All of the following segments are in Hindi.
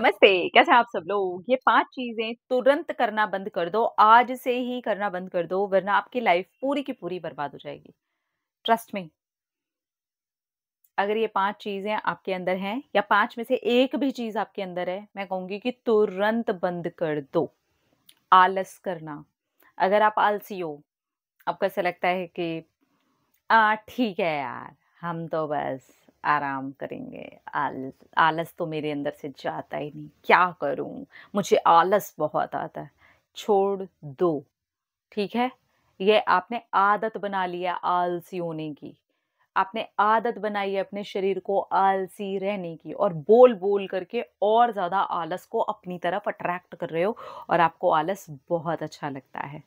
नमस्ते कैसे हैं आप सब लोग ये पांच चीजें तुरंत करना बंद कर दो आज से ही करना बंद कर दो वरना आपकी लाइफ पूरी की पूरी बर्बाद हो जाएगी ट्रस्ट में अगर ये पांच चीजें आपके अंदर हैं या पांच में से एक भी चीज आपके अंदर है मैं कहूंगी कि तुरंत बंद कर दो आलस करना अगर आप आलसी हो आपको ऐसा लगता है कि ठीक है यार हम तो बस आराम करेंगे आलस आलस तो मेरे अंदर से जाता ही नहीं क्या करूं मुझे आलस बहुत आता है छोड़ दो ठीक है ये आपने आदत बना लिया आलसी होने की आपने आदत बनाई है अपने शरीर को आलसी रहने की और बोल बोल करके और ज़्यादा आलस को अपनी तरफ अट्रैक्ट कर रहे हो और आपको आलस बहुत अच्छा लगता है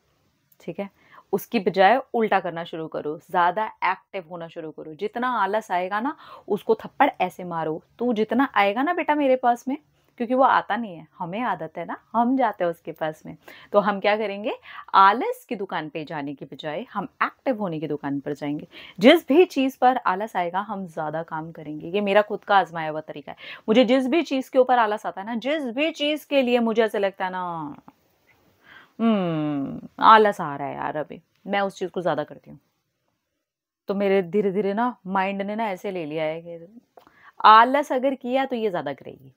ठीक है उसकी बजाय उल्टा करना शुरू करो ज़्यादा एक्टिव होना शुरू करो जितना आलस आएगा ना उसको थप्पड़ ऐसे मारो तू जितना आएगा ना बेटा मेरे पास में क्योंकि वो आता नहीं है हमें आदत है ना हम जाते हैं उसके पास में तो हम क्या करेंगे आलस की दुकान पे जाने की बजाय हम एक्टिव होने की दुकान पर जाएंगे जिस भी चीज़ पर आलस आएगा हम ज़्यादा काम करेंगे ये मेरा खुद का आजमाया हुआ तरीका है मुझे जिस भी चीज़ के ऊपर आलस आता है ना जिस भी चीज़ के लिए मुझे ऐसा लगता है ना हम्म, आलस आ रहा है यार अभी मैं उस चीज़ को ज़्यादा करती हूँ तो मेरे धीरे धीरे ना माइंड ने ना ऐसे ले लिया है कि आलस अगर किया तो ये ज़्यादा करेगी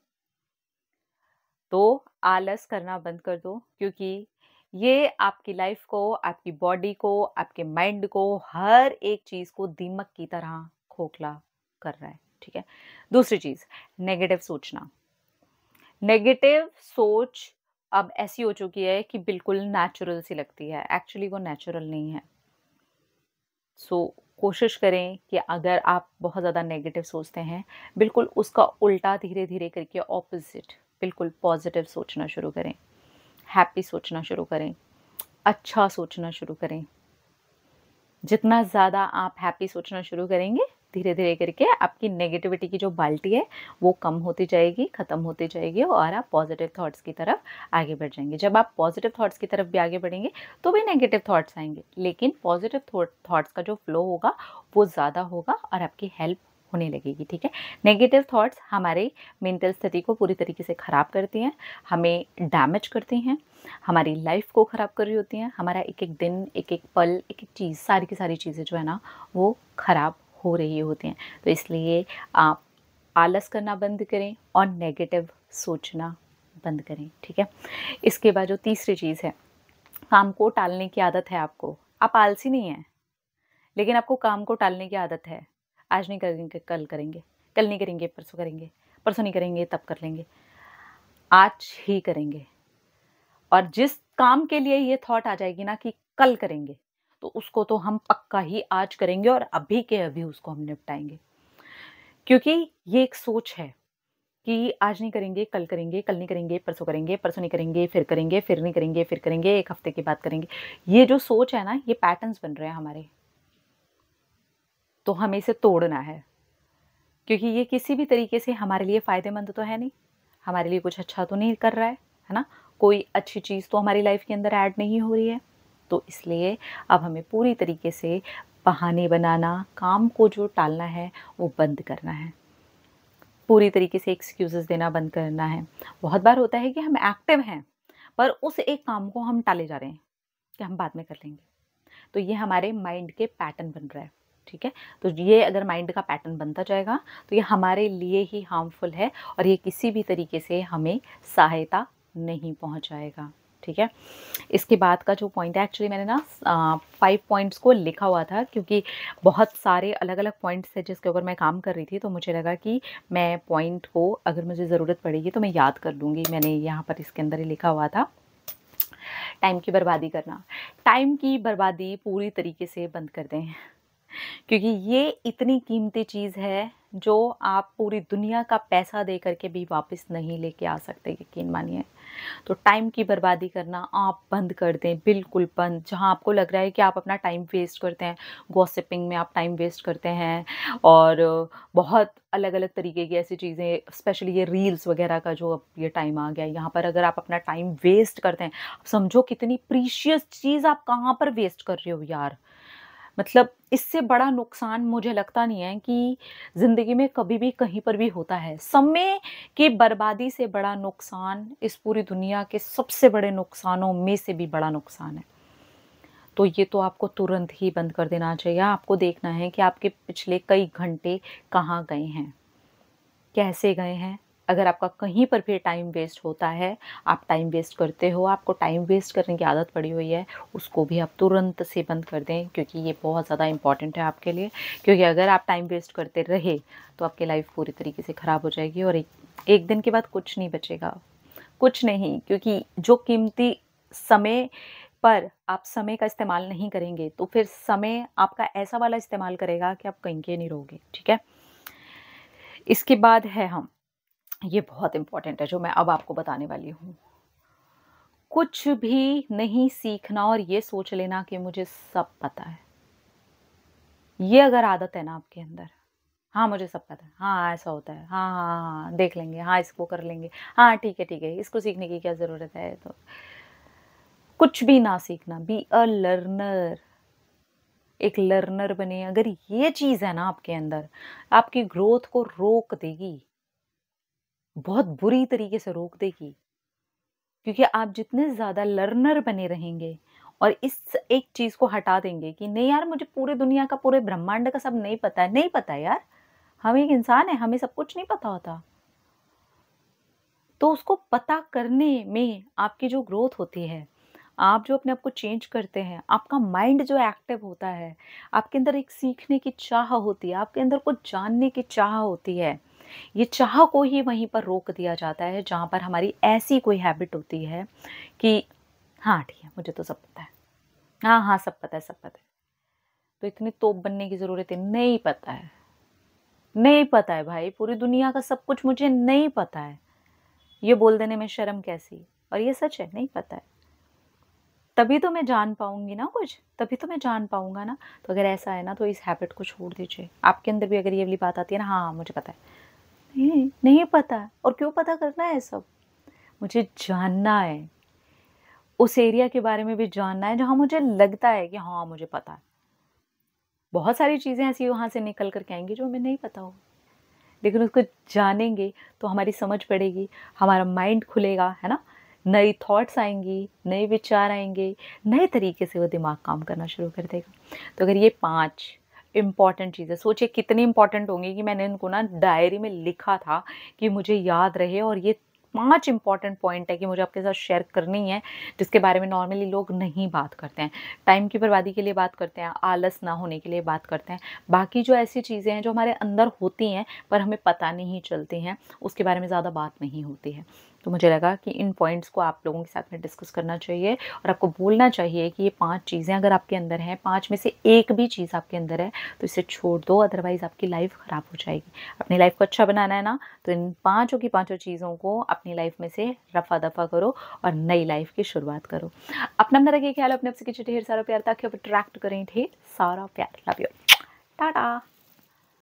तो आलस करना बंद कर दो क्योंकि ये आपकी लाइफ को आपकी बॉडी को आपके माइंड को हर एक चीज़ को दीमक की तरह खोखला कर रहा है ठीक है दूसरी चीज़ नेगेटिव सोचना नेगेटिव सोच अब ऐसी हो चुकी है कि बिल्कुल नेचुरल सी लगती है एक्चुअली वो नेचुरल नहीं है सो so, कोशिश करें कि अगर आप बहुत ज़्यादा नेगेटिव सोचते हैं बिल्कुल उसका उल्टा धीरे धीरे करके ऑपोजिट बिल्कुल पॉजिटिव सोचना शुरू करें हैप्पी सोचना शुरू करें अच्छा सोचना शुरू करें जितना ज़्यादा आप हैप्पी सोचना शुरू करेंगे धीरे धीरे करके आपकी नेगेटिविटी की जो बाल्टी है वो कम होती जाएगी ख़त्म होती जाएगी और आप पॉजिटिव थाट्स की तरफ आगे बढ़ जाएंगे जब आप पॉजिटिव थाट्स की तरफ भी आगे बढ़ेंगे तो भी नेगेटिव थाट्स आएंगे लेकिन पॉजिटिव थाट्स का जो फ्लो होगा वो ज़्यादा होगा और आपकी हेल्प होने लगेगी ठीक है नेगेटिव थॉट्स हमारे मेंटल स्थिति को पूरी तरीके से ख़राब करती हैं हमें डैमेज करती हैं हमारी लाइफ को ख़राब कर रही होती हैं हमारा एक एक दिन एक एक पल एक एक चीज़ सारी की सारी चीज़ें जो है ना वो ख़राब हो रही होती हैं तो इसलिए आप आलस करना बंद करें और नेगेटिव सोचना बंद करें ठीक है इसके बाद जो तीसरी चीज़ है काम को टालने की आदत है आपको आप आलसी नहीं हैं लेकिन आपको काम को टालने की आदत है आज नहीं करेंगे कल करेंगे कल नहीं करेंगे परसों करेंगे परसों नहीं करेंगे तब कर लेंगे आज ही करेंगे और जिस काम के लिए ये थॉट आ जाएगी ना कि कल करेंगे तो उसको तो हम पक्का ही आज करेंगे और अभी के अभी उसको हम निपटाएंगे क्योंकि ये एक सोच है कि आज नहीं करेंगे कल करेंगे कल नहीं करेंगे परसों करेंगे परसों नहीं करेंगे फिर करेंगे फिर नहीं करेंगे फिर करेंगे एक हफ्ते की बात करेंगे ये जो सोच है ना ये पैटर्न्स बन रहे हैं हमारे तो हमें इसे तोड़ना है क्योंकि ये किसी भी तरीके से हमारे लिए फ़ायदेमंद तो है नहीं हमारे लिए कुछ अच्छा तो नहीं कर रहा है है ना कोई अच्छी चीज़ तो हमारी लाइफ के अंदर ऐड नहीं हो रही है तो इसलिए अब हमें पूरी तरीके से बहाने बनाना काम को जो टालना है वो बंद करना है पूरी तरीके से एक्सक्यूज़ देना बंद करना है बहुत बार होता है कि हम एक्टिव हैं पर उस एक काम को हम टाले जा रहे हैं कि हम बाद में कर लेंगे तो ये हमारे माइंड के पैटर्न बन रहा है ठीक है तो ये अगर माइंड का पैटर्न बनता जाएगा तो ये हमारे लिए ही हार्मफुल है और ये किसी भी तरीके से हमें सहायता नहीं पहुंचाएगा ठीक है इसके बाद का जो पॉइंट है एक्चुअली मैंने ना फाइव पॉइंट्स को लिखा हुआ था क्योंकि बहुत सारे अलग अलग पॉइंट्स थे जिसके ऊपर मैं काम कर रही थी तो मुझे लगा कि मैं पॉइंट को अगर मुझे ज़रूरत पड़ेगी तो मैं याद कर लूँगी मैंने यहाँ पर इसके अंदर ही लिखा हुआ था टाइम की बर्बादी करना टाइम की बर्बादी पूरी तरीके से बंद कर दें क्योंकि ये इतनी कीमती चीज़ है जो आप पूरी दुनिया का पैसा दे करके भी वापस नहीं लेके आ सकते यकीन मानिए तो टाइम की बर्बादी करना आप बंद कर दें बिल्कुल बंद जहाँ आपको लग रहा है कि आप अपना टाइम वेस्ट करते हैं गॉसिपिंग में आप टाइम वेस्ट करते हैं और बहुत अलग अलग तरीके की ऐसी चीज़ें स्पेशली ये रील्स वगैरह का जो अब ये टाइम आ गया यहाँ पर अगर आप अपना टाइम वेस्ट करते हैं समझो कितनी प्रीशियस चीज़ आप कहाँ पर वेस्ट कर रहे हो यार मतलब इससे बड़ा नुकसान मुझे लगता नहीं है कि ज़िंदगी में कभी भी कहीं पर भी होता है समय की बर्बादी से बड़ा नुकसान इस पूरी दुनिया के सबसे बड़े नुकसानों में से भी बड़ा नुकसान है तो ये तो आपको तुरंत ही बंद कर देना चाहिए आपको देखना है कि आपके पिछले कई घंटे कहाँ गए हैं कैसे गए हैं अगर आपका कहीं पर भी टाइम वेस्ट होता है आप टाइम वेस्ट करते हो आपको टाइम वेस्ट करने की आदत पड़ी हुई है उसको भी आप तुरंत से बंद कर दें क्योंकि ये बहुत ज़्यादा इंपॉर्टेंट है आपके लिए क्योंकि अगर आप टाइम वेस्ट करते रहे तो आपकी लाइफ पूरी तरीके से ख़राब हो जाएगी और एक, एक दिन के बाद कुछ नहीं बचेगा कुछ नहीं क्योंकि जो कीमती समय पर आप समय का इस्तेमाल नहीं करेंगे तो फिर समय आपका ऐसा वाला इस्तेमाल करेगा कि आप कहीं के नहीं रहोगे ठीक है इसके बाद है हम ये बहुत इम्पॉर्टेंट है जो मैं अब आपको बताने वाली हूँ कुछ भी नहीं सीखना और ये सोच लेना कि मुझे सब पता है ये अगर आदत है ना आपके अंदर हाँ मुझे सब पता है हाँ ऐसा होता है हाँ हाँ हाँ, हाँ देख लेंगे हाँ इसको कर लेंगे हाँ ठीक है ठीक है इसको सीखने की क्या ज़रूरत है तो कुछ भी ना सीखना बी अ लर्नर एक लर्नर बने अगर ये चीज़ है ना आपके अंदर आपकी ग्रोथ को रोक देगी बहुत बुरी तरीके से रोक देगी क्योंकि आप जितने ज़्यादा लर्नर बने रहेंगे और इस एक चीज़ को हटा देंगे कि नहीं यार मुझे पूरे दुनिया का पूरे ब्रह्मांड का सब नहीं पता है नहीं पता यार हम एक इंसान है हमें सब कुछ नहीं पता होता तो उसको पता करने में आपकी जो ग्रोथ होती है आप जो अपने आप को चेंज करते हैं आपका माइंड जो एक्टिव होता है आपके अंदर एक सीखने की चाह होती है आपके अंदर कुछ जानने की चाह होती है ये चाह को ही वहीं पर रोक दिया जाता है जहाँ पर हमारी ऐसी कोई हैबिट होती है कि हाँ ठीक है मुझे तो सब पता है हाँ हाँ सब पता है सब पता है तो इतनी तोप बनने की ज़रूरत है नहीं पता है नहीं पता है भाई पूरी दुनिया का सब कुछ मुझे नहीं पता है ये बोल देने में शर्म कैसी और ये सच है नहीं पता है तभी तो मैं जान पाऊंगी ना कुछ तभी तो मैं जान पाऊंगा ना तो अगर ऐसा है ना तो इस हैबिट को छोड़ दीजिए आपके अंदर भी अगर ये वाली बात आती है ना हाँ मुझे पता है नहीं नहीं पता और क्यों पता करना है सब मुझे जानना है उस एरिया के बारे में भी जानना है जहाँ मुझे लगता है कि हाँ मुझे पता है बहुत सारी चीज़ें ऐसी वहाँ से निकल कर के आएंगी जो हमें नहीं पता हो लेकिन उसको जानेंगे तो हमारी समझ पड़ेगी हमारा माइंड खुलेगा है ना नई थॉट्स आएंगी नए विचार आएंगे नए तरीके से वो दिमाग काम करना शुरू कर देगा तो अगर ये पाँच इम्पॉर्टेंट चीज़ें सोचिए कितनी इम्पॉर्टेंट होंगी कि मैंने इनको ना डायरी में लिखा था कि मुझे याद रहे और ये पांच इंपॉर्टेंट पॉइंट है कि मुझे आपके साथ शेयर करनी है जिसके बारे में नॉर्मली लोग नहीं बात करते हैं टाइम की बर्बादी के लिए बात करते हैं आलस ना होने के लिए बात करते हैं बाकी जो ऐसी चीज़ें हैं जो हमारे अंदर होती हैं पर हमें पता नहीं चलती हैं उसके बारे में ज़्यादा बात नहीं होती है तो मुझे लगा कि इन पॉइंट्स को आप लोगों के साथ में डिस्कस करना चाहिए और आपको बोलना चाहिए कि ये पांच चीज़ें अगर आपके अंदर हैं पांच में से एक भी चीज़ आपके अंदर है तो इसे छोड़ दो अदरवाइज़ आपकी लाइफ ख़राब हो जाएगी अपनी लाइफ को अच्छा बनाना है ना तो इन पाँचों की पाँचों चीज़ों को अपनी लाइफ में से रफा दफा करो और नई लाइफ की शुरुआत करो अपना अपना रखिए ख्याल अपने आपसे खींचे किसी ढेर सारा प्यार कि आप अट्रैक्ट करें ढेर सारा प्यार लव यू टाटा